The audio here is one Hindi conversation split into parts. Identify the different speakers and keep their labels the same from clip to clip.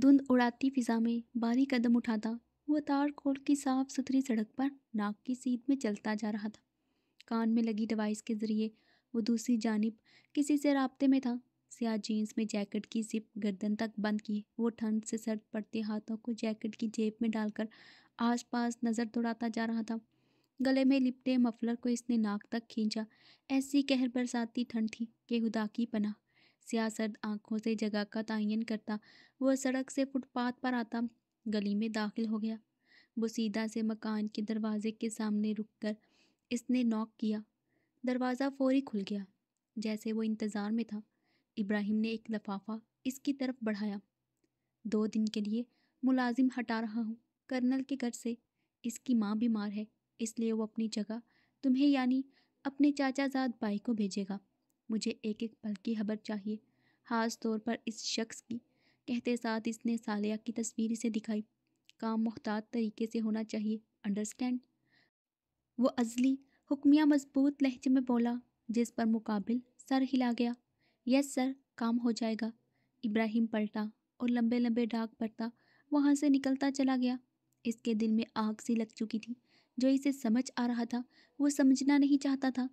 Speaker 1: धुंध उड़ाती फिजा में भारी कदम उठाता वह तारकोल की साफ सुथरी सड़क पर नाक की सीध में चलता जा रहा था कान में लगी डिवाइस के ज़रिए वो दूसरी जानब किसी से रबते में था सिया जीन्स में जैकेट की जिप गर्दन तक बंद की वो ठंड से सर्द पड़ते हाथों को जैकेट की जेब में डालकर आसपास नज़र दौड़ाता जा रहा था गले में लिपटे मफलर को इसने नाक तक खींचा ऐसी कहर बरसाती ठंड थी कि खुदा की पना सियासत आंखों से जगह का तयन करता वह सड़क से फुटपाथ पर आता गली में दाखिल हो गया वो सीधा से मकान के दरवाजे के सामने रुक कर इसने नॉक किया दरवाज़ा फौरी खुल गया जैसे वो इंतज़ार में था इब्राहिम ने एक लफाफा इसकी तरफ बढ़ाया दो दिन के लिए मुलाजिम हटा रहा हूँ कर्नल के घर से इसकी माँ बीमार है इसलिए वो अपनी जगह तुम्हें यानी अपने चाचाजाद भाई को भेजेगा मुझे एक एक पल की खबर चाहिए ख़ास तौर पर इस शख्स की कहते साथ इसने सालिया की तस्वीर से दिखाई काम मुख्तात तरीके से होना चाहिए अंडरस्टैंड वो अजली हुक्मिया मजबूत लहजे में बोला जिस पर मुकाबिल सर हिला गया यस सर काम हो जाएगा इब्राहिम पलटा और लंबे लंबे डाक पड़ता वहाँ से निकलता चला गया इसके दिल में आग सी लग चुकी थी जो इसे समझ आ रहा था वो समझना नहीं चाहता था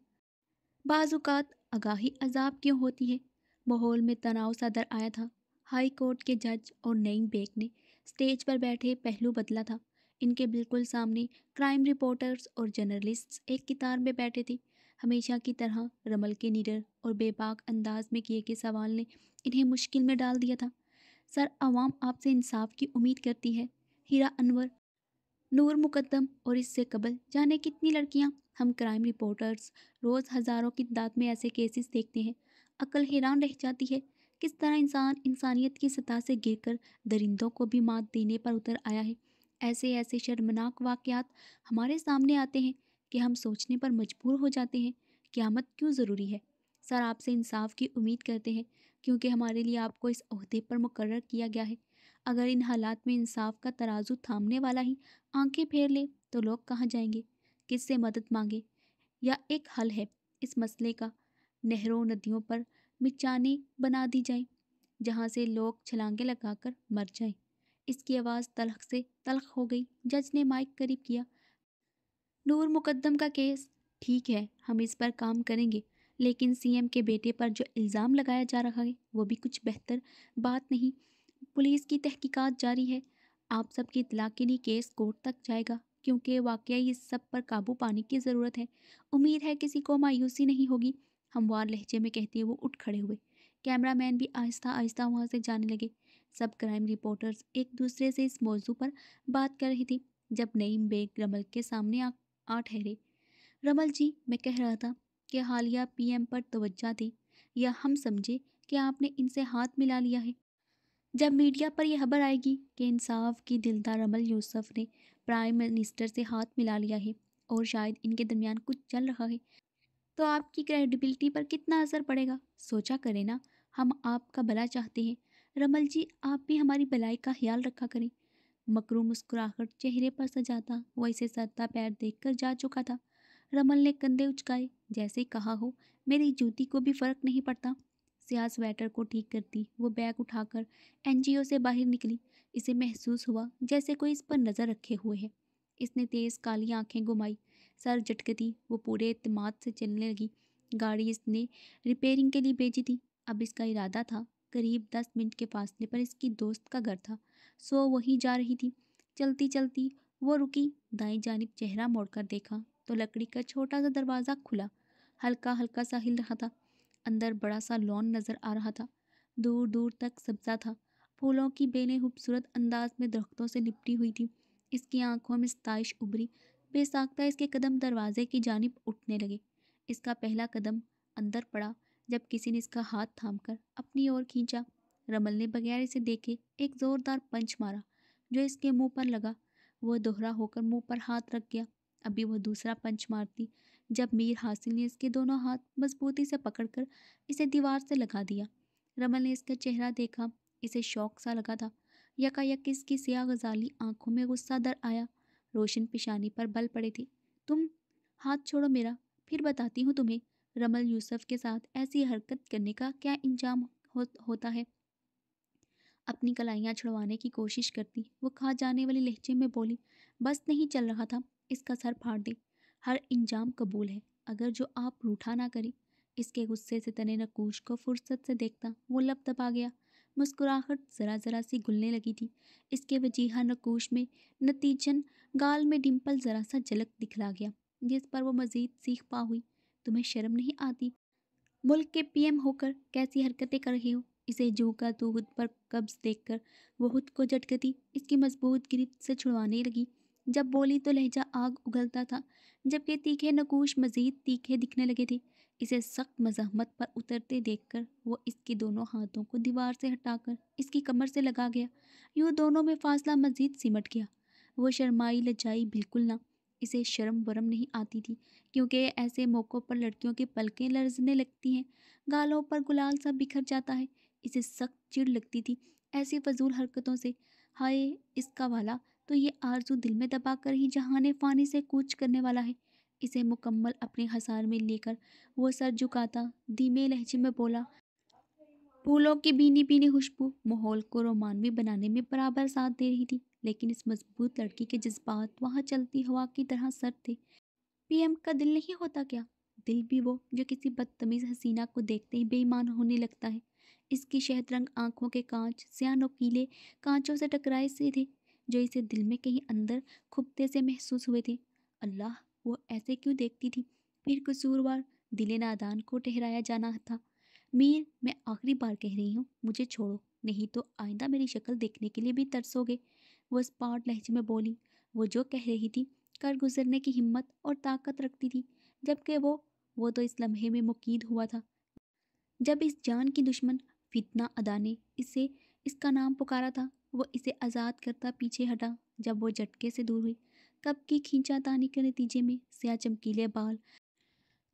Speaker 1: बाजुकात आगाही अजाब क्यों होती है माहौल में तनाव सदर आया था हाई कोर्ट के जज और नईम बेग ने स्टेज पर बैठे पहलू बदला था इनके बिल्कुल सामने क्राइम रिपोर्टर्स और जर्नलिस्ट्स एक कितार में बैठे थे हमेशा की तरह रमल के निडर और बेबाक अंदाज में किए गए सवाल ने इन्हें मुश्किल में डाल दिया था सर आवाम आपसे इंसाफ की उम्मीद करती है हीरा अनवर नूर मुकदम और इससे कबल जाने कितनी लड़कियां हम क्राइम रिपोर्टर्स रोज़ हज़ारों की दाद में ऐसे केसेस देखते हैं अकल हैरान रह जाती है किस तरह इंसान इंसानियत की सतह से गिरकर दरिंदों को भी मात देने पर उतर आया है ऐसे ऐसे शर्मनाक वाकयात हमारे सामने आते हैं कि हम सोचने पर मजबूर हो जाते हैं क्यामत क्यों ज़रूरी है सर आपसे इंसाफ की उम्मीद करते हैं क्योंकि हमारे लिए आपको इस अहदे पर मुकर किया गया है अगर इन हालात में इंसाफ का तराजू थामने वाला ही आंखें फेर ले तो लोग कहाँ जाएंगे किससे मदद मांगे या एक हल है इस मसले का नहरों नदियों पर मिचाने बना दी जाए जहाँ से लोग छलांगे लगाकर मर जाए इसकी आवाज़ तलख से तलख हो गई जज ने माइक करीब किया नूर मुकदम का केस ठीक है हम इस पर काम करेंगे लेकिन सीएम के बेटे पर जो इल्ज़ाम लगाया जा रहा है वो भी कुछ बेहतर बात नहीं पुलिस की तहकीकात जारी है आप सब की इतला के लिए केस कोर्ट तक जाएगा क्योंकि वाकई इस सब पर काबू पाने की ज़रूरत है उम्मीद है किसी को मायूसी नहीं होगी हमवार लहजे में कहते वो उठ खड़े हुए कैमरा मैन भी आहिस्ता आहिस्ता वहाँ से जाने लगे सब क्राइम रिपोर्टर्स एक दूसरे से इस मौजू पर बात कर रही थी जब नईम बेग रमल के सामने आ, आ ठहरे रमल जी मैं कह रहा था कि हालिया पीएम पर तवज्जा दें या हम समझे कि आपने इनसे हाथ मिला लिया है जब मीडिया पर यह खबर आएगी कि इंसाफ की दिलदार अमल यूसुफ ने प्राइम मिनिस्टर से हाथ मिला लिया है और शायद इनके दरमियान कुछ चल रहा है तो आपकी क्रेडिबिलिटी पर कितना असर पड़ेगा सोचा करें ना हम आपका भला चाहते हैं रमल जी आप भी हमारी भलाई का ख्याल रखा करें मकरू मुस्कुराहट चेहरे पर सजाता वैसे सरता पैर देखकर जा चुका था रमल ने कंधे उचकाए जैसे कहा हो मेरी जूती को भी फ़र्क नहीं पड़ता स्याह स्वेटर को ठीक करती वो बैग उठाकर एनजीओ से बाहर निकली इसे महसूस हुआ जैसे कोई इस पर नज़र रखे हुए है इसने तेज़ काली आंखें घुमाई सर झटकती वो पूरे अतमाद से चलने लगी गाड़ी इसने रिपेयरिंग के लिए भेजी थी अब इसका इरादा था करीब दस मिनट के फासले पर इसकी दोस्त का घर था सो वहीं जा रही थी चलती चलती वो रुकी दाई जानब चेहरा मोड़कर देखा तो लकड़ी का छोटा सा दरवाज़ा खुला हल्का हल्का सा हिल रहा था अंदर बड़ा सा लॉन नजर आ रहा था दूर दूर तक सब्जा था फूलों की बेलें खूबसूरत अंदाज में दरख्तों से निपटी हुई थी इसकी आंखों में स्ताइश उभरी बेसाख्ता इसके कदम दरवाजे की जानब उठने लगे इसका पहला कदम अंदर पड़ा जब किसी ने इसका हाथ थाम कर अपनी ओर खींचा रमल ने बगैर इसे देखे एक ज़ोरदार पंच मारा जो इसके मुंह पर लगा वह दोहरा होकर मुंह पर हाथ रख गया अभी वह दूसरा पंच मारती जब मीर हासिल ने इसके दोनों हाथ मजबूती से पकड़कर इसे दीवार से लगा दिया रमल ने इसका चेहरा देखा इसे शौक सा लगा था यकायक इसकी सिया गजाली आंखों में गुस्सा दर आया रोशन पेशानी पर बल पड़े थे तुम हाथ छोड़ो मेरा फिर बताती हूँ तुम्हें रमल यूसुफ के साथ ऐसी हरकत करने का क्या इंजाम हो, होता है अपनी कलाइयाँ छुड़वाने की कोशिश करती वो खा जाने वाले लहजे में बोली बस नहीं चल रहा था इसका सर फाड़ दे हर इंजाम कबूल है अगर जो आप रूठा ना करें इसके गुस्से से तने नकूश को फुर्सत से देखता वो लब आ गया मुस्कुराहट ज़रा ज़रा सी घुलने लगी थी इसके वजीहा नकूश में नतीजन गाल में डिम्पल ज़रा सा झलक दिखला गया जिस पर वो मज़ीद सीख पा हुई तुम्हें शर्म नहीं आती मुल्क के पीएम होकर कैसी हरकतें कर रहे हो इसे जू का खुद पर कब्ज देखकर वो खुद को झटकती इसकी मजबूत गिरफ्त से छुड़वाने लगी जब बोली तो लहजा आग उगलता था जबकि तीखे नकूश मज़ीद तीखे दिखने लगे थे इसे सख्त मजहमत पर उतरते देखकर वो इसके दोनों हाथों को दीवार से हटाकर इसकी कमर से लगा गया यूँ दोनों में फासला मज़ीद सिमट गया वो शर्माई लजाई बिल्कुल ना इसे शर्म वरम नहीं आती थी क्योंकि ऐसे मौक़ों पर लड़कियों के पलकें लर्जने लगती हैं गालों पर गुलाल सा बिखर जाता है इसे सख्त चिड़ लगती थी ऐसी फजूल हरकतों से हाय इसका वाला तो ये आरजू दिल में दबाकर ही जहान फ़ानी से कूच करने वाला है इसे मुकम्मल अपने हसार में लेकर वो सर झुकाता धीमे लहजे में बोला फूलों की बीनी बीनी खुशबू माहौल को रोमानवी बनाने में बराबर साथ दे रही थी लेकिन इस मजबूत लड़की के जज्बात वहाँ चलती हवा की तरह सर थे पीएम का दिल नहीं होता क्या दिल भी वो जो किसी बदतमीज़ हसीना को देखते ही बेईमान होने लगता है इसकी शहद रंग आंखों के कांच स्या नुकीले कांचों से टकराए से थे जो इसे दिल में कहीं अंदर खुबते से महसूस हुए थे अल्लाह वो ऐसे क्यों देखती थी फिर कसूरवार दिले नादान को ठहराया जाना था मीर मैं आखिरी बार कह रही हूँ मुझे छोड़ो नहीं तो आइंदा मेरी शक्ल देखने के लिए भी तरसोगे वो स्पाट लहजे में बोली वो जो कह रही थी कर गुजरने की हिम्मत और ताकत रखती थी जबकि वो वो तो इस लम्हे में मुकीद हुआ था जब इस जान की दुश्मन फितना अदा ने इसे इसका नाम पुकारा था वो इसे आज़ाद करता पीछे हटा जब वो झटके से दूर हुई कब की खींचातानी के नतीजे में स्या चमकीले बाल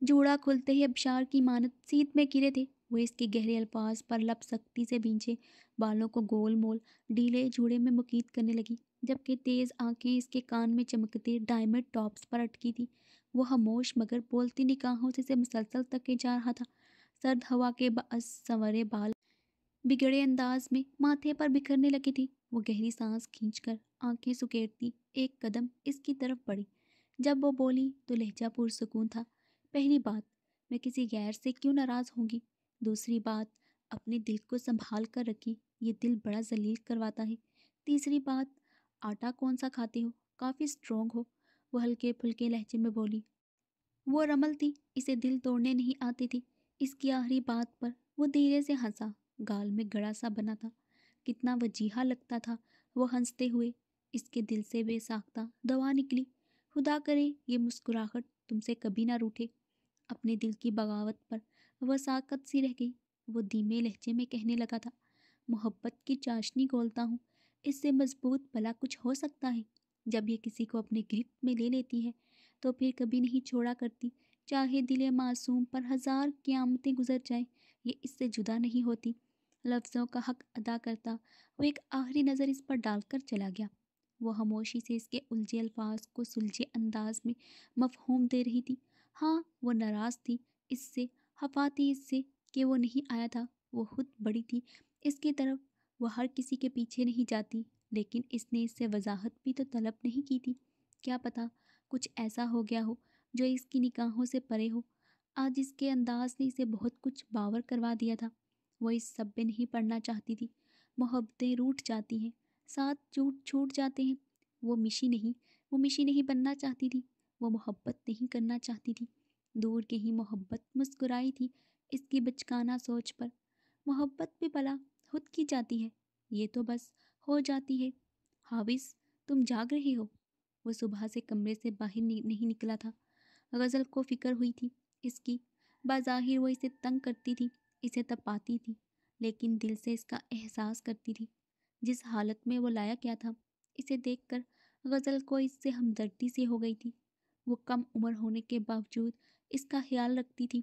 Speaker 1: जूड़ा खुलते ही अबशार की मानत सीत में गिरे थे वो इसके गहरे अल्फाज पर लप सख्ती से बींचे बालों को गोल मोल ढीले जूड़े में मुकीद करने लगी जबकि तेज़ आंखें इसके कान में चमकते डायमंड टॉप्स पर अटकी थी वो हमोश मगर बोलती निकाहों से मुसलसल तके जा रहा था सर्द हवा के बस संवरे बाल बिगड़े अंदाज में माथे पर बिखरने लगी थी वो गहरी सांस खींचकर आंखें सुकेरती एक कदम इसकी तरफ बढ़ी जब वो बोली तो लहजा पुरसकून था पहली बात मैं किसी गैर से क्यों नाराज़ होंगी दूसरी बात अपने दिल को संभाल कर रखी ये दिल बड़ा जलील करवाता है तीसरी बात आटा कौन सा खाते हो काफ़ी स्ट्रोंग हो वो हल्के फुलके लहजे में बोली वो रमल थी इसे दिल तोड़ने नहीं आती थी इसकी आखिरी बात पर वो धीरे से हंसा गाल में गड़ा सा बना था कितना वजीहा लगता था वो हंसते हुए इसके दिल से बेसाख्ता दवा निकली खुदा करे ये मुस्कुराहट तुमसे कभी ना रूठे अपने दिल की बगावत पर वह साकत सी रह गई वो धीमे लहजे में कहने लगा था मोहब्बत की चाशनी गोलता हूँ इससे मजबूत भला कुछ हो सकता है जब ये किसी को अपने गिरफ्त में ले लेती है तो फिर कभी नहीं छोड़ा करती चाहे दिल मासूम पर हज़ार क़्यामतें गुजर जाएं ये इससे जुदा नहीं होती लफ्ज़ों का हक अदा करता वो एक आखिरी नज़र इस पर डालकर चला गया वो खामोशी से इसके उलझे अल्फाज को सुलझे अंदाज में मफहूम दे रही थी हाँ वो नाराज़ थी इससे हफा थी इससे कि वो नहीं आया था वो खुद बड़ी थी इसकी तरफ वह हर किसी के पीछे नहीं जाती लेकिन इसने इससे वजाहत भी तो तलब नहीं की थी क्या पता कुछ ऐसा हो गया हो जो इसकी निगाहों से परे हो आज इसके अंदाज ने इसे बहुत कुछ बावर करवा दिया था वो इस सब पे नहीं पढ़ना चाहती थी मोहब्बतें रूठ जाती हैं साथ झूठ छूट जाते हैं वो मिशी नहीं वो मिशी नहीं बनना चाहती थी वो मोहब्बत नहीं करना चाहती थी दूर के ही मोहब्बत मुस्कुराई थी इसकी बचकाना सोच पर मोहब्बत भी भला खुद की जाती है ये तो बस हो जाती है हाविस तुम जाग रहे हो वो सुबह से कमरे से बाहर नहीं निकला था गज़ल को फिक्र हुई थी इसकी बाज़ाहिर वो इसे तंग करती थी इसे तपाती थी लेकिन दिल से इसका एहसास करती थी जिस हालत में वो लाया क्या था इसे देखकर गज़ल को इससे हमदर्दी से हो गई थी वो कम उम्र होने के बावजूद इसका ख्याल रखती थी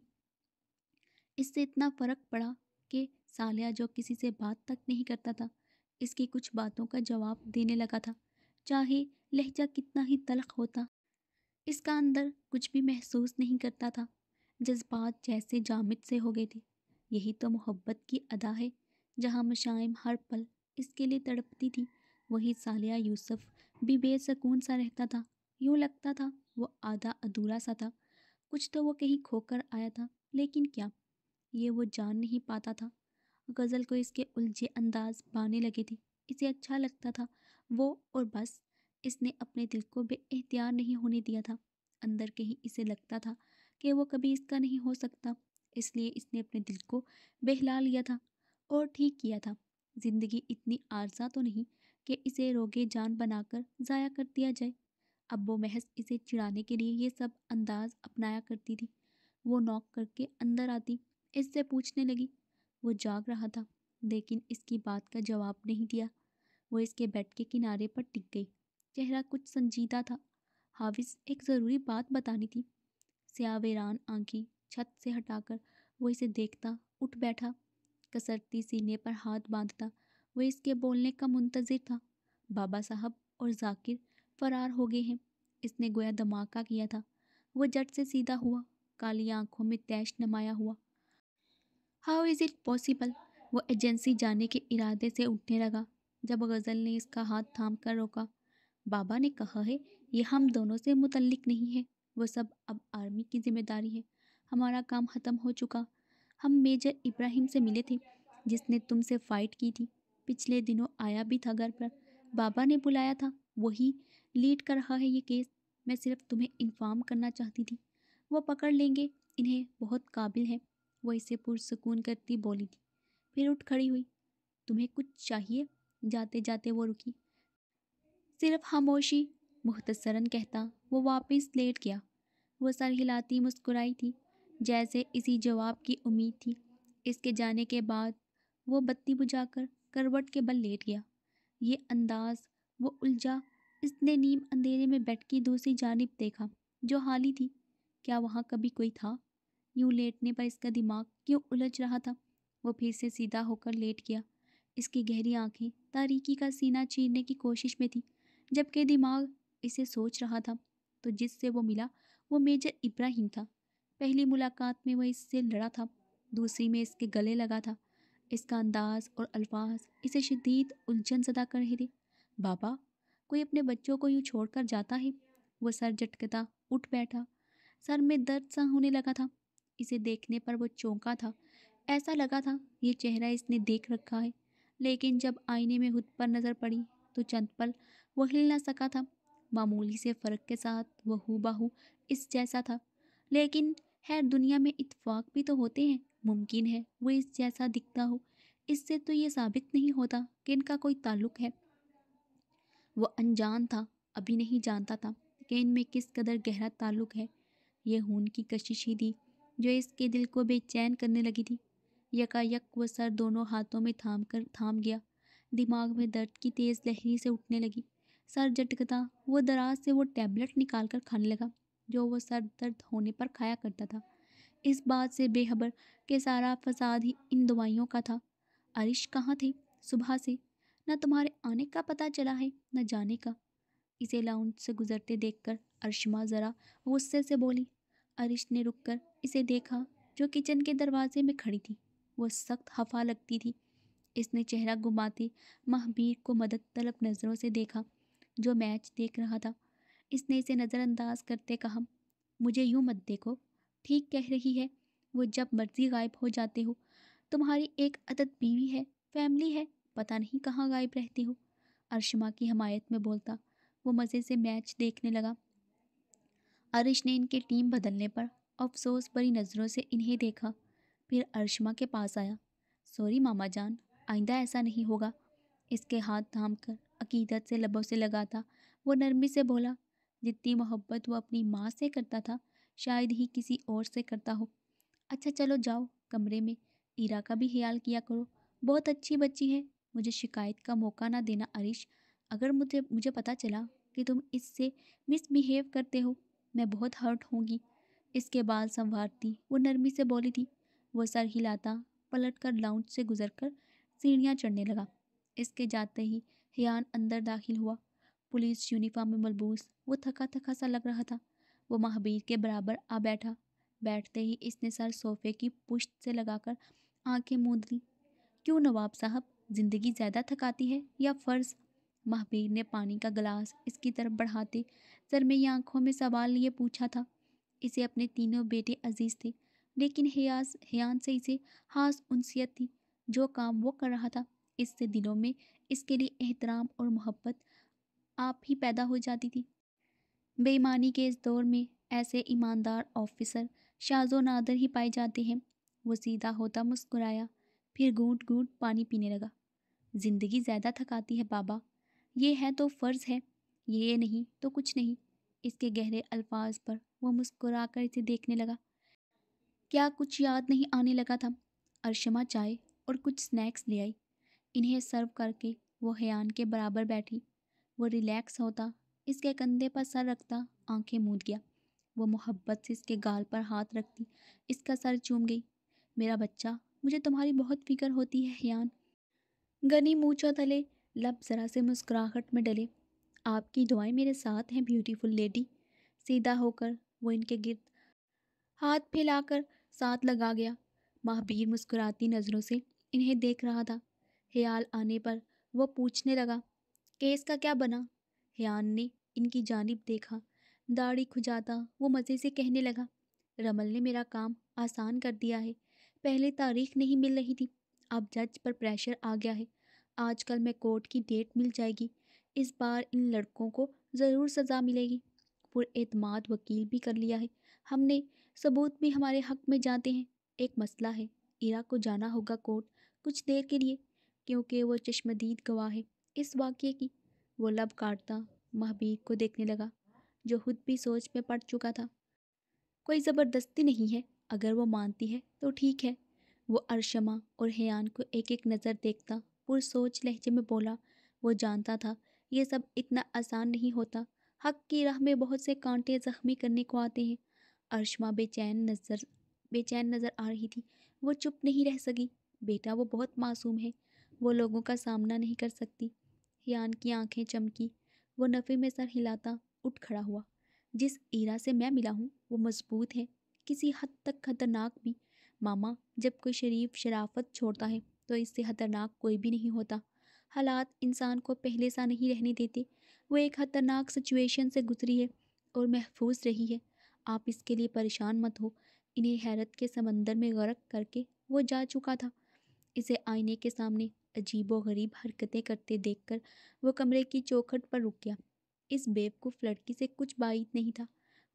Speaker 1: इससे इतना फ़र्क पड़ा कि सालिया जो किसी से बात तक नहीं करता था इसकी कुछ बातों का जवाब देने लगा था चाहे लहजा कितना ही तलख होता इसका अंदर कुछ भी महसूस नहीं करता था जज्बात जैसे जामिद से हो गए थे यही तो मोहब्बत की अदा है जहाँ मशाइम हर पल इसके लिए तड़पती थी वही सालिया यूसुफ भी बेसकून सा रहता था यूँ लगता था वो आधा अधूरा सा था कुछ तो वो कहीं खोकर आया था लेकिन क्या ये वो जान नहीं पाता था गज़ल को इसके उलझे अंदाज पाने लगे थे इसे अच्छा लगता था वो और बस इसने अपने दिल को बेअ्तियार नहीं होने दिया था अंदर कहीं इसे लगता था कि वो कभी इसका नहीं हो सकता इसलिए इसने अपने दिल को बहला लिया था और ठीक किया था ज़िंदगी इतनी आरजा तो नहीं कि इसे रोगे जान बनाकर ज़ाया कर दिया जाए अब वो महज इसे चिढ़ाने के लिए ये सब अंदाज अपनाया करती थी वो नॉक करके अंदर आती इससे पूछने लगी वो जाग रहा था लेकिन इसकी बात का जवाब नहीं दिया वो इसके बेड के किनारे पर टिक गई चेहरा कुछ संजीदा था हाविस एक ज़रूरी बात बतानी थी स्यावेरान आंखें छत से हटाकर वो इसे देखता उठ बैठा कसरती सीने पर हाथ बांधता वह इसके बोलने का मुंतज़र था बाबा साहब और जाकिर फरार हो गए हैं इसने गोया धमाका किया था वह जट से सीधा हुआ काली आंखों में तैश नमाया हुआ हाउ इज़ इट पॉसिबल वो एजेंसी जाने के इरादे से उठने लगा जब गज़ल ने इसका हाथ थाम कर रोका बाबा ने कहा है ये हम दोनों से मुतलक नहीं है वो सब अब आर्मी की जिम्मेदारी है हमारा काम ख़त्म हो चुका हम मेजर इब्राहिम से मिले थे जिसने तुमसे फ़ाइट की थी पिछले दिनों आया भी था घर पर बाबा ने बुलाया था वही लीड कर रहा है ये केस मैं सिर्फ तुम्हें इन्फॉर्म करना चाहती थी वो पकड़ लेंगे इन्हें बहुत काबिल है वो इसे पुरसकून करती बोली थी फिर उठ खड़ी हुई तुम्हें कुछ चाहिए जाते जाते वो रुकी सिर्फ खामोशी मुख्तसरन कहता वो वापस लेट गया वो सर हिलाती मुस्कुराई थी जैसे इसी जवाब की उम्मीद थी इसके जाने के बाद वो बत्ती बुझाकर करवट के बल लेट गया ये अंदाज वो उलझा इसने नीम अंधेरे में बैठ की दूसरी जानब देखा जो हाली थी क्या वहाँ कभी कोई था यूँ लेटने पर इसका दिमाग क्यों उलझ रहा था वो फिर से सीधा होकर लेट गया इसकी गहरी आंखें तारीकी का सीना चीरने की कोशिश में थी जबकि दिमाग इसे सोच रहा था तो जिससे वो मिला वो मेजर इब्राहिम था पहली मुलाकात में वह इससे लड़ा था दूसरी में इसके गले लगा था इसका अंदाज और अल्फाज इसे शदीद उलझन सदा कर रहे थे बाबा कोई अपने बच्चों को यूँ छोड़ कर जाता है वह सर झटकता उठ बैठा सर में दर्द सा होने लगा था इसे देखने पर वो चौंका था ऐसा लगा था ये चेहरा इसने देख रखा है लेकिन जब आईने में खुद पर नज़र पड़ी तो चंद पल वह हिल ना सका था मामूली से फ़र्क के साथ वह हूबाहू इस जैसा था लेकिन खैर दुनिया में इतफाक़ भी तो होते हैं मुमकिन है वो इस जैसा दिखता हो इससे तो ये साबित नहीं होता कि इनका कोई ताल्लुक़ है वो अनजान था अभी नहीं जानता था कि इनमें किस कदर गहरा ताल्लुक़ है यह खून की कशिश ही थी जो इसके दिल को बेचैन करने लगी थी यकायक वह सर दोनों हाथों में थाम कर थाम गया दिमाग में दर्द की तेज़ लहरी से उठने लगी सर झटकता वो दराज से वो टैबलेट निकाल कर खाने लगा जो वो सर दर्द होने पर खाया करता था इस बात से बेहबर के सारा फसाद ही इन दवाइयों का था अरिश कहाँ थे सुबह से न तुम्हारे आने का पता चला है न जाने का इसे लाउंज से गुजरते देखकर अरशमा ज़रा गुस्से से बोली अरिश ने रुककर इसे देखा जो किचन के दरवाजे में खड़ी थी वो सख्त हफा लगती थी इसने चेहरा घुमाते महबीर को मदद तलब नज़रों से देखा जो मैच देख रहा था इसने इसे नज़रअंदाज करते कहा मुझे यूं मत देखो ठीक कह रही है वो जब मर्जी गायब हो जाते हो तुम्हारी एक अदद बीवी है फैमिली है पता नहीं कहाँ गायब रहती हो अरशमा की हमायत में बोलता वो मज़े से मैच देखने लगा अरिश ने इनके टीम बदलने पर अफसोस भरी नज़रों से इन्हें देखा फिर अरशमा के पास आया सॉरी मामा जान आइंदा ऐसा नहीं होगा इसके हाथ थाम कर अकीदत से लबों से लगा था वो नरमी से बोला जितनी मोहब्बत वो अपनी माँ से करता था शायद ही किसी और से करता हो अच्छा चलो जाओ कमरे में ईरा का भी ख्याल किया करो बहुत अच्छी बच्ची है मुझे शिकायत का मौका ना देना अरिश अगर मुझे मुझे पता चला कि तुम इससे मिसबिहेव करते हो मैं बहुत हर्ट होंगी इसके बाल संवारती वो नरमी से बोली थी वो सर हिलाता पलट कर लाउंज से गुजर कर सीढ़ियाँ चढ़ने लगा इसके जाते ही हयान अंदर दाखिल हुआ पुलिस यूनिफॉर्म में मलबूस वो थका थका सा लग रहा था वो महाबीर के बराबर आ बैठा बैठते ही इसने सर सोफे की पुश्त से लगाकर आंखें मूंद ली क्यों नवाब साहब ज़िंदगी ज़्यादा थकाती है या फ़र्ज महाबीर ने पानी का गिलास इसकी तरफ बढ़ाते सर में आंखों में सवाल लिए पूछा था इसे अपने तीनों बेटे अजीज़ थे लेकिन हयास हयान से इसे हास उनसीयत थी जो काम वो कर रहा था इससे दिलों में इसके लिए एहतराम और मोहब्बत आप ही पैदा हो जाती थी बेईमानी के इस दौर में ऐसे ईमानदार ऑफिसर शाजो नादर ही पाए जाते हैं वो सीधा होता मुस्कुराया फिर घूट घूट पानी पीने लगा ज़िंदगी ज़्यादा थकाती है बाबा ये है तो फ़र्ज़ है ये नहीं तो कुछ नहीं इसके गहरे अल्फाज पर वो मुस्कुरा कर इसे देखने लगा क्या कुछ याद नहीं आने लगा था अरशमा चाय और कुछ स्नैक्स ले आई इन्हें सर्व करके वो हयान के बराबर बैठी वो रिलैक्स होता इसके कंधे पर सर रखता आंखें मूंद गया वो मोहब्बत से इसके गाल पर हाथ रखती इसका सर चूम गई मेरा बच्चा मुझे तुम्हारी बहुत फिक्र होती है यान गनी मूछों तले लब ज़रा से मुस्कुराहट में डले आपकी दुआएं मेरे साथ हैं ब्यूटीफुल लेडी सीधा होकर वो इनके गिर्द हाथ फैलाकर साथ लगा गया महाबीर मुस्कुराती नज़रों से इन्हें देख रहा था ख्याल आने पर वो पूछने लगा केस का क्या बना हयान ने इनकी जानिब देखा दाढ़ी खुजाता वो मज़े से कहने लगा रमल ने मेरा काम आसान कर दिया है पहले तारीख नहीं मिल रही थी अब जज पर प्रेशर आ गया है आजकल मैं कोर्ट की डेट मिल जाएगी इस बार इन लड़कों को ज़रूर सज़ा मिलेगी पुरमाद वकील भी कर लिया है हमने सबूत भी हमारे हक में जाते हैं एक मसला है इरा को जाना होगा कोर्ट कुछ देर के लिए क्योंकि वो चश्मदीद गवाह है इस वाक्य की वो लब काटता महबीब को देखने लगा जो खुद भी सोच में पड़ चुका था कोई ज़बरदस्ती नहीं है अगर वो मानती है तो ठीक है वो अरशमा और हयान को एक एक नज़र देखता सोच लहजे में बोला वो जानता था ये सब इतना आसान नहीं होता हक की राह में बहुत से कांटे ज़ख्मी करने को आते हैं अरशमा बेचैन नज़र बेचैन नज़र आ रही थी वो चुप नहीं रह सकी बेटा वो बहुत मासूम है वो लोगों का सामना नहीं कर सकती यान की आंखें चमकी वो नफ़े में सर हिलाता उठ खड़ा हुआ जिस ईरा से मैं मिला हूँ वो मजबूत है किसी हद तक खतरनाक भी मामा जब कोई शरीफ शराफत छोड़ता है तो इससे खतरनाक कोई भी नहीं होता हालात इंसान को पहले सा नहीं रहने देते वो एक खतरनाक सिचुएशन से गुजरी है और महफूज रही है आप इसके लिए परेशान मत हो इन्हें हैरत के समंदर में गर्क करके वो जा चुका था इसे आईने के सामने अजीबोगरीब हरकतें करते देखकर वो कमरे की चौखट पर रुक गया इस बेवकूफ़ लड़की से कुछ बाइत नहीं था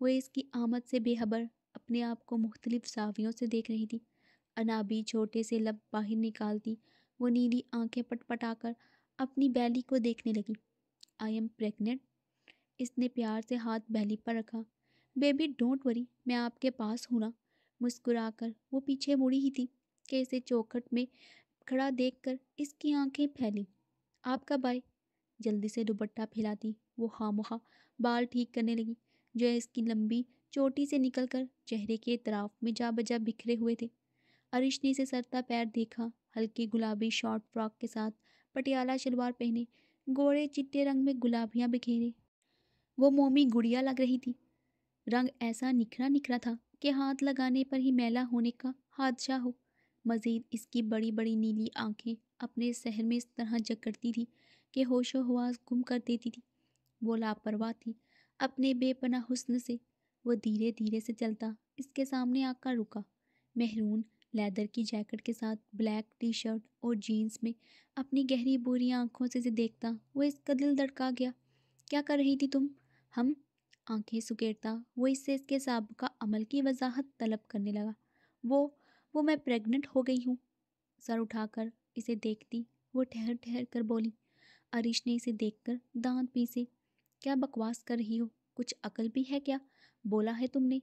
Speaker 1: वह इसकी आमद से बेहबर अपने आप को मुख्तलिफ सावियों से देख रही थी अनाबी छोटे से लब बाहर निकालती वो नीली आंखें पटपटाकर अपनी बैली को देखने लगी आई एम प्रेगनेंट इसने प्यार से हाथ बैली पर रखा बेबी डोंट वरी मैं आपके पास हूँ ना मुस्कुरा कर वो पीछे मुड़ी ही थी कि इसे चौखट में खड़ा देखकर इसकी आंखें फैली आपका भाई जल्दी से दुपट्टा फैलाती वो खामोखा बाल ठीक करने लगी जो इसकी लंबी चोटी से निकलकर चेहरे के इतराफ में जा बजा बिखरे हुए थे अरिश ने इसे सरता पैर देखा हल्के गुलाबी शॉर्ट फ्रॉक के साथ पटियाला शलवार पहने गोरे चिट्टे रंग में गुलाबियाँ बिखेरे वो मोमी गुड़िया लग रही थी रंग ऐसा निखरा निखरा था कि हाथ लगाने पर ही मैला होने का हादसा हो मज़ीद इसकी बड़ी बड़ी नीली आंखें अपने शहर में इस तरह जकड़ती थी कि होश हवास गुम कर देती थी वो लापरवाह थी अपने बेपना हुस्न से वो धीरे धीरे से चलता इसके सामने आकर रुका महरून लेदर की जैकेट के साथ ब्लैक टी शर्ट और जीन्स में अपनी गहरी बुरी आंखों से से देखता वो इसका दिल धड़का गया क्या कर रही थी तुम हम आंखें सुकेरता वो इससे इसके साबका अमल की वजाहत तलब करने लगा वो वो मैं प्रेग्नेंट हो गई हूँ सर उठाकर इसे देखती वो ठहर ठहर कर बोली अरीश ने इसे देखकर दांत पीसे क्या बकवास कर रही हो कुछ अकल भी है क्या बोला है तुमने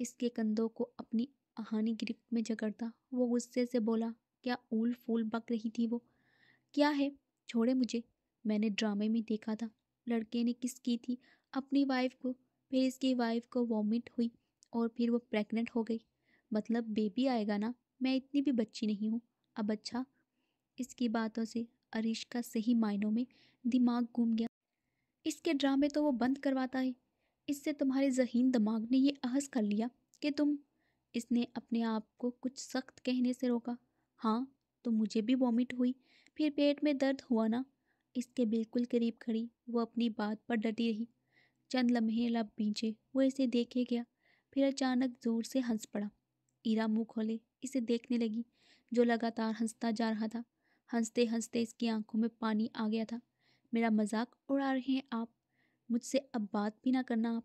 Speaker 1: इसके कंधों को अपनी आहानी गिरफ्त में जकड़ता वो गुस्से से बोला क्या ऊल फूल बक रही थी वो क्या है छोड़े मुझे मैंने ड्रामे में देखा था लड़के ने किस की थी अपनी वाइफ को फिर इसकी वाइफ को वॉमिट हुई और फिर वो प्रेग्नेंट हो गई मतलब बेबी आएगा ना मैं इतनी भी बच्ची नहीं हूँ अब अच्छा इसकी बातों से अरीश का सही मायनों में दिमाग घूम गया इसके ड्रामे तो वो बंद करवाता है इससे तुम्हारे जहीन दिमाग ने ये अहस कर लिया कि तुम इसने अपने आप को कुछ सख्त कहने से रोका हाँ तो मुझे भी वॉमिट हुई फिर पेट में दर्द हुआ ना इसके बिल्कुल करीब खड़ी वो अपनी बात पर डटी रही चंद लम्हे लब बींचे वो इसे देखे गया फिर अचानक ज़ोर से हंस पड़ा ईरा मुंह खोले इसे देखने लगी जो लगातार हंसता जा रहा था हंसते हंसते इसकी आंखों में पानी आ गया था मेरा मजाक उड़ा रहे हैं आप मुझसे अब बात भी ना करना आप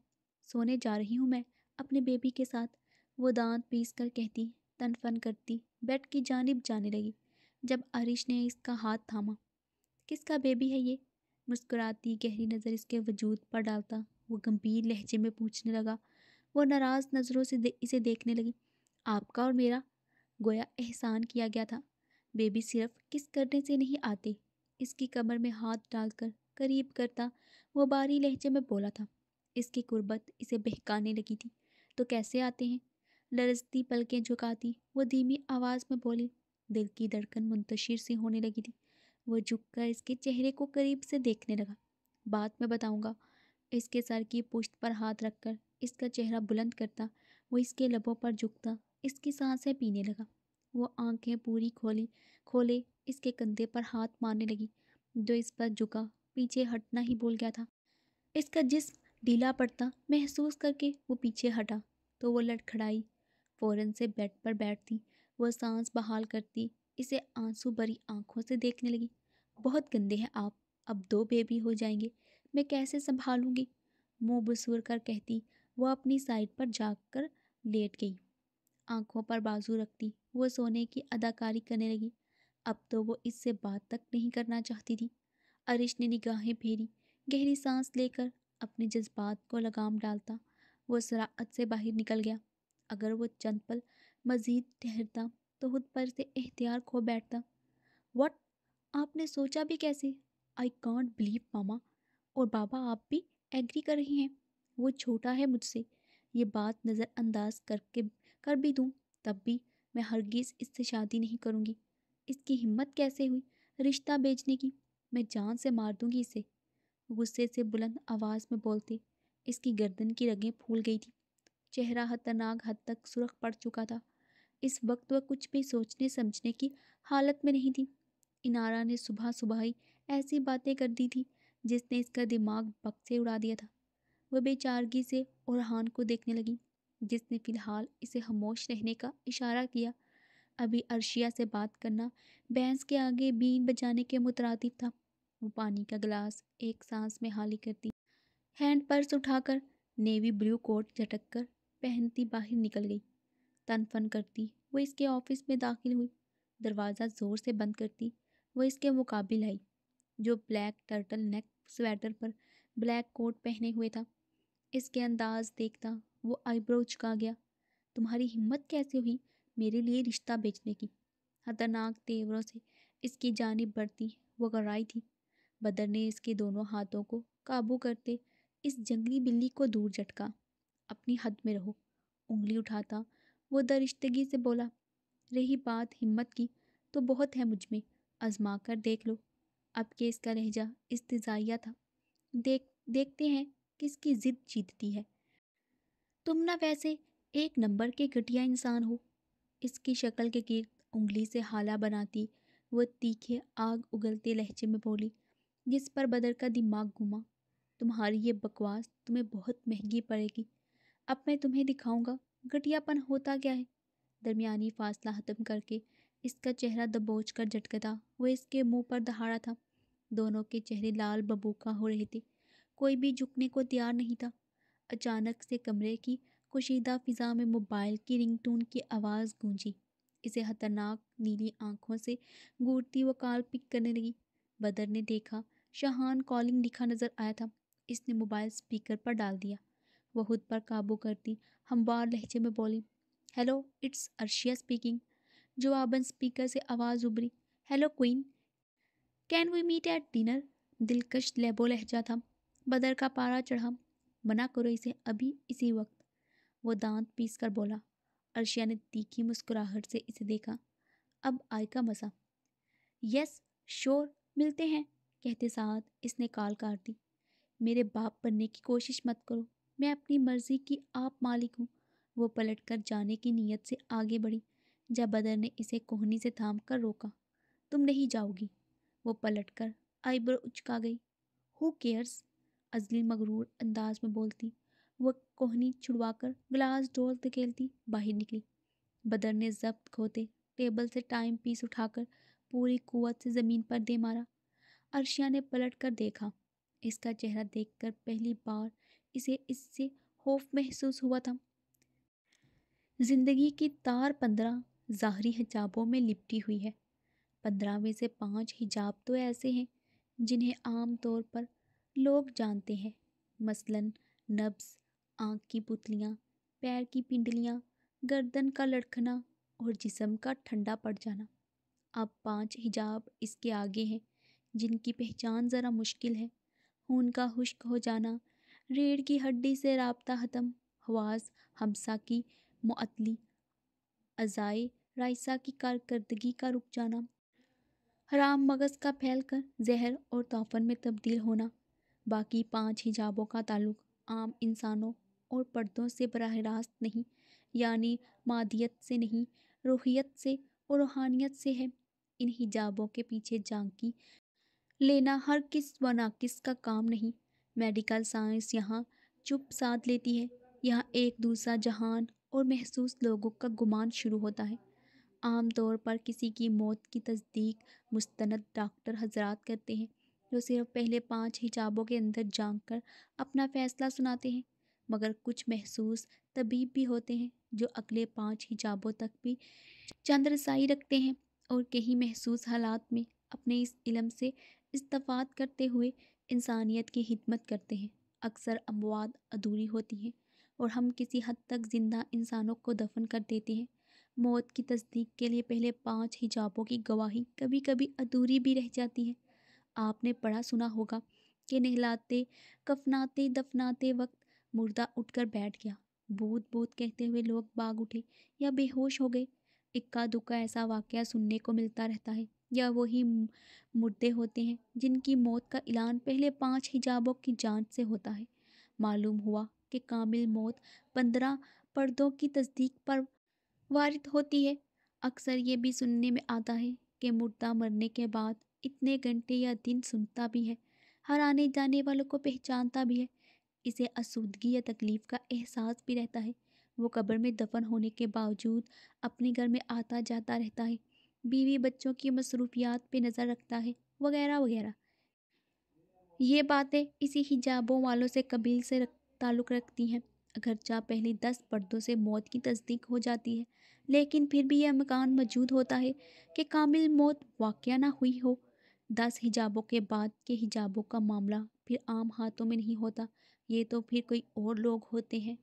Speaker 1: सोने जा रही हूँ मैं अपने बेबी के साथ वो दांत पीस कर कहती तनफन करती बेड की जानब जाने लगी जब आरिश ने इसका हाथ थामा किसका बेबी है ये मुस्कुराती गहरी नज़र इसके वजूद पर डालता वो गंभीर लहजे में पूछने लगा वो नाराज़ नज़रों से दे, इसे देखने लगी आपका और मेरा गोया एहसान किया गया था बेबी सिर्फ किस करने से नहीं आती इसकी कमर में हाथ डालकर करीब करता वो बारी लहजे में बोला था इसकी कुर्बत इसे बहकाने लगी थी तो कैसे आते हैं लरजती पलकें झुकाती वो धीमी आवाज़ में बोली दिल की धड़कन मुंतशिर सी होने लगी थी वह झुक कर इसके चेहरे को करीब से देखने लगा बाद में बताऊँगा इसके सर की पुश्त पर हाथ रखकर इसका चेहरा बुलंद करता वो इसके लबों पर झुकता इसकी सांसें पीने लगा वो आंखें पूरी खोली खोले इसके कंधे पर हाथ मारने लगी जो इस पर झुका पीछे हटना ही भूल गया था इसका जिस्म ढीला पड़ता महसूस करके वो पीछे हटा तो वो लड़खड़ाई फ़ौरन से बेड पर बैठती वह सांस बहाल करती इसे आंसू भरी आंखों से देखने लगी बहुत गंदे हैं आप अब दो बेबी हो जाएंगे मैं कैसे संभालूंगी मुंह बसूर कर कहती वह अपनी साइड पर जाकर कर लेट गई आंखों पर बाजू रखती वो सोने की अदाकारी करने लगी अब तो वो इससे बात तक नहीं करना चाहती थी अरिश ने निगाहें फेरी गहरी सांस लेकर अपने जज्बात को लगाम डालता वो सराहत से बाहर निकल गया अगर वो चंद पल मज़ीद ठहरता तो खुद पर से एहतियार खो बैठता वट आपने सोचा भी कैसे आई कॉन्ट बिलीव मामा और बाबा आप भी एग्री कर रही हैं वो छोटा है मुझसे ये बात नज़रअंदाज करके कर भी दूँ तब भी मैं हरगिज़ इससे शादी नहीं करूँगी इसकी हिम्मत कैसे हुई रिश्ता बेचने की मैं जान से मार दूँगी इसे गुस्से से बुलंद आवाज़ में बोलते इसकी गर्दन की रगें फूल गई थी चेहरा हतनाक हद तक सुरख पड़ चुका था इस वक्त वह कुछ भी सोचने समझने की हालत में नहीं थी इनारा ने सुबह सुबह ही ऐसी बातें कर दी थी जिसने इसका दिमाग बक से उड़ा दिया था वह बेचारगी से ओरहान को देखने लगी जिसने फ़िलहाल इसे खामोश रहने का इशारा किया अभी अर्शिया से बात करना बैंस के आगे बीन बजाने के मुतरदिफ था वो पानी का गिलास एक सांस में हाली करती हैंड पर्स उठाकर नेवी ब्लू कोट झटक कर पहनती बाहर निकल गई तन फन करती वो इसके ऑफिस में दाखिल हुई दरवाज़ा ज़ोर से बंद करती वो इसके मुकाबिल आई जो ब्लैक टर्टल नेक स्वेटर पर ब्लैक कोट पहने हुए था इसके अंदाज देखता वो आईब्रो चुका गया तुम्हारी हिम्मत कैसे हुई मेरे लिए रिश्ता बेचने की खतरनाक तेवरों से इसकी जानब बढ़ती वो गड़ाई थी बदर ने इसके दोनों हाथों को काबू करते इस जंगली बिल्ली को दूर झटका अपनी हद में रहो उंगली उठाता वो दरिश्तगी से बोला रही बात हिम्मत की तो बहुत है मुझ में आजमा कर देख लो अब के इसका लहजा इस्तजाइया था देख देखते हैं किसकी ज़िद जीतती है तुम ना वैसे एक नंबर के घटिया इंसान हो इसकी शक्ल के गिर उंगली से हाला बनाती वह तीखे आग उगलते लहजे में बोली जिस पर बदर का दिमाग घुमा तुम्हारी ये बकवास तुम्हें बहुत महंगी पड़ेगी अब मैं तुम्हें दिखाऊंगा घटियापन होता क्या है दरमियानी फासला ख़त्म करके इसका चेहरा दबोच कर झटकता वह इसके मुंह पर दहाड़ा था दोनों के चेहरे लाल बबूका हो रहे थे कोई भी झुकने को तैयार नहीं था अचानक से कमरे की कुशीदा फ़िज़ा में मोबाइल की रिंगटोन की आवाज़ गूंजी इसे ख़तरनाक नीली आंखों से घूरती वो कॉल पिक करने लगी बदर ने देखा शाहान कॉलिंग लिखा नज़र आया था इसने मोबाइल स्पीकर पर डाल दिया वह खुद पर काबू करती हमवार लहजे में बोली हेलो इट्स अर्शिया स्पीकिंग जवाबन स्पीकर से आवाज़ उभरी hello queen can we meet at dinner दिलकश लेबो लहजा था बदर का पारा चढ़ा मना करो इसे अभी इसी वक्त वो दांत पीस कर बोला अर्शिया ने तीखी मुस्कुराहट से इसे देखा अब आयका मसा यस श्योर मिलते हैं कहते साथ इसने काल काट दी मेरे बाप बनने की कोशिश मत करो मैं अपनी मर्जी की आप मालिक हूँ वो पलट कर जाने की नीयत से आगे बढ़ी जब बदर ने इसे कोहनी से थाम कर रोका तुम नहीं जाओगी वो पलट कर आईब्रो उचका गई हु केयर्स अज़ली मग़रूर अंदाज़ में बोलती वह कोहनी छुड़वाकर गिलास डोल धकेलती बाहर निकली बदर ने जब्त खोते टेबल से टाइम पीस उठाकर पूरी कुवत से ज़मीन पर दे मारा अर्शिया ने पलट कर देखा इसका चेहरा देखकर पहली बार इसे इससे खौफ महसूस हुआ था ज़िंदगी की तार पंद्रह ज़ाहरी हिजाबों में लिपटी हुई है पंद्रह में से पांच हिजाब तो ऐसे हैं जिन्हें आम तौर पर लोग जानते हैं मसलन नब्स आँख की पुतलियाँ पैर की पिंडलियाँ गर्दन का लड़खना और जिसम का ठंडा पड़ जाना अब पांच हिजाब इसके आगे हैं जिनकी पहचान ज़रा मुश्किल है खून का खुश्क हो जाना रीढ़ की हड्डी से रबता ख़त्म हवास हमसा की मतली अज़ाए राइसा की कारकर्दगी का रुक जाना हराम मगज़ का फैल कर जहर और तोफ़न में तब्दील होना बाकी पाँच हिजाबों का ताल्लुक आम इंसानों और पर्दों से बराह रास्त नहीं यानी मादियत से नहीं रूहियत से और रूहानियत से है इन हिजाबों के पीछे झांकी लेना हर किस व नाकिस का काम नहीं मेडिकल साइंस यहाँ चुप साथ लेती है यहाँ एक दूसरा जहान और महसूस लोगों का गुमान शुरू होता है आम तौर पर किसी की मौत की तस्दीक मुस्तंद डॉक्टर हजरात करते हैं जो सिर्फ पहले पांच हिजाबों के अंदर जाँग कर अपना फैसला सुनाते हैं मगर कुछ महसूस तबीब भी होते हैं जो अगले पांच हिजाबों तक भी चंद्रसाई रखते हैं और कहीं महसूस हालात में अपने इस इलम से इस्तफात करते हुए इंसानियत की हिदमत करते हैं अक्सर अमवाद अधूरी होती हैं और हम किसी हद तक ज़िंदा इंसानों को दफन कर देते हैं मौत की तस्दीक के लिए पहले पांच हिजाबों की गवाही कभी कभी अधूरी भी रह जाती है आपने पढ़ा सुना होगा कि नहलाते कफनाते दफनाते वक्त मुर्दा उठकर बैठ गया बूत बूत कहते हुए लोग बाग उठे या बेहोश हो गए इक्का दुक्का ऐसा वाक़ सुनने को मिलता रहता है या वही मुर्दे होते हैं जिनकी मौत का ऐलान पहले पांच हिजाबों की जांच से होता है मालूम हुआ कि कामिल मौत पंद्रह पर्दों की तस्दीक पर वारित होती है अक्सर ये भी सुनने में आता है कि मुर्दा मरने के बाद इतने घंटे या दिन सुनता भी है हर आने जाने वालों को पहचानता भी है इसे असूदगी या तकलीफ़ का एहसास भी रहता है वो कब्र में दफन होने के बावजूद अपने घर में आता जाता रहता है बीवी बच्चों की मसरूफियात पे नज़र रखता है वगैरह वगैरह ये बातें इसी हिजाबों वालों से कबील से रख ताल्लुक़ रखती हैं अगरचा पहले दस पर्दों से मौत की तस्दीक हो जाती है लेकिन फिर भी यह मकान मौजूद होता है कि कामिल मौत वाक़ ना हुई हो दस हिजाबों के बाद के हिजाबों का मामला फिर आम हाथों में नहीं होता ये तो फिर कोई और लोग होते हैं